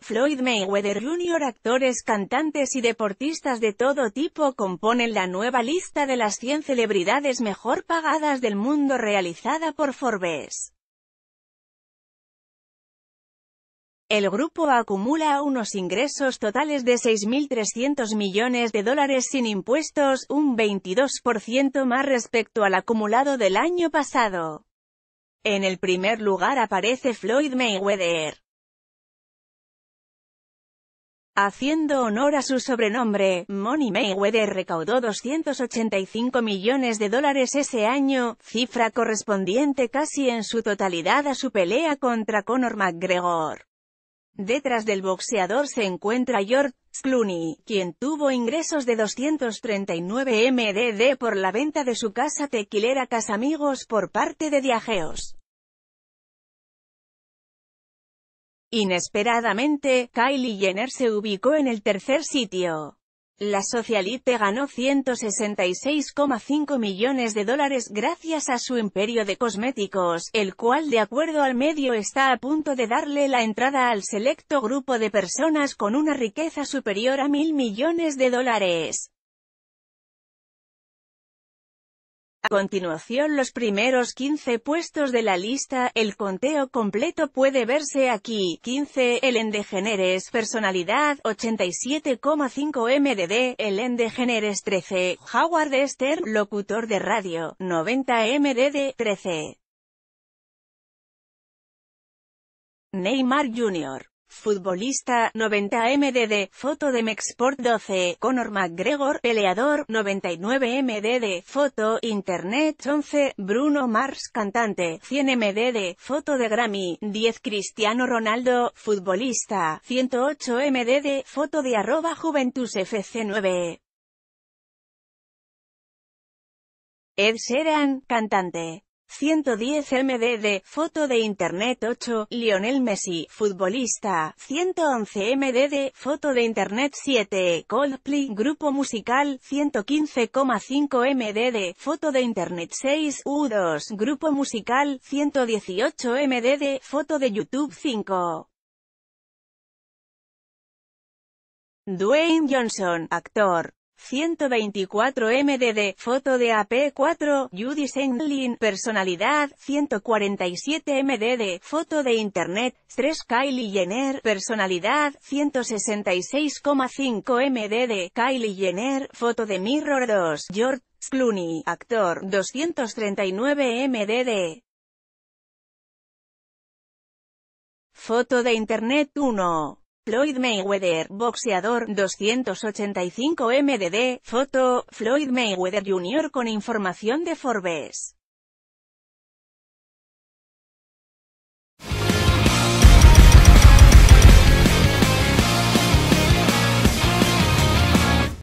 Floyd Mayweather Jr. Actores, cantantes y deportistas de todo tipo componen la nueva lista de las 100 celebridades mejor pagadas del mundo realizada por Forbes. El grupo acumula unos ingresos totales de 6.300 millones de dólares sin impuestos, un 22% más respecto al acumulado del año pasado. En el primer lugar aparece Floyd Mayweather. Haciendo honor a su sobrenombre, Money Mayweather recaudó 285 millones de dólares ese año, cifra correspondiente casi en su totalidad a su pelea contra Conor McGregor. Detrás del boxeador se encuentra George Clooney, quien tuvo ingresos de 239 MDD por la venta de su casa tequilera Casamigos por parte de Diageos. Inesperadamente, Kylie Jenner se ubicó en el tercer sitio. La socialite ganó 166,5 millones de dólares gracias a su imperio de cosméticos, el cual de acuerdo al medio está a punto de darle la entrada al selecto grupo de personas con una riqueza superior a mil millones de dólares. A continuación los primeros 15 puestos de la lista, el conteo completo puede verse aquí, 15, Ellen DeGeneres, personalidad, 87,5 MDD, Ellen DeGeneres 13, Howard Esther, locutor de radio, 90 MDD, 13. Neymar Jr. Futbolista, 90 MDD, foto de Mexport 12, Conor McGregor, peleador, 99 MDD, foto, Internet 11, Bruno Mars, cantante, 100 MDD, foto de Grammy, 10 Cristiano Ronaldo, futbolista, 108 MDD, foto de arroba Juventus FC9. Ed Sheeran, cantante. 110 MDD, foto de Internet 8, Lionel Messi, futbolista, 111 MDD, foto de Internet 7, Coldplay, grupo musical, 115,5 MDD, foto de Internet 6, U2, grupo musical, 118 MDD, foto de YouTube 5. Dwayne Johnson, actor. 124 MDD, foto de AP4, Judy Senglin, personalidad, 147 MDD, foto de internet, 3 Kylie Jenner, personalidad, 166,5 MDD, Kylie Jenner, foto de Mirror 2, George Clooney, actor, 239 MDD. Foto de internet 1. Floyd Mayweather, boxeador, 285 MDD, foto, Floyd Mayweather Jr. con información de Forbes.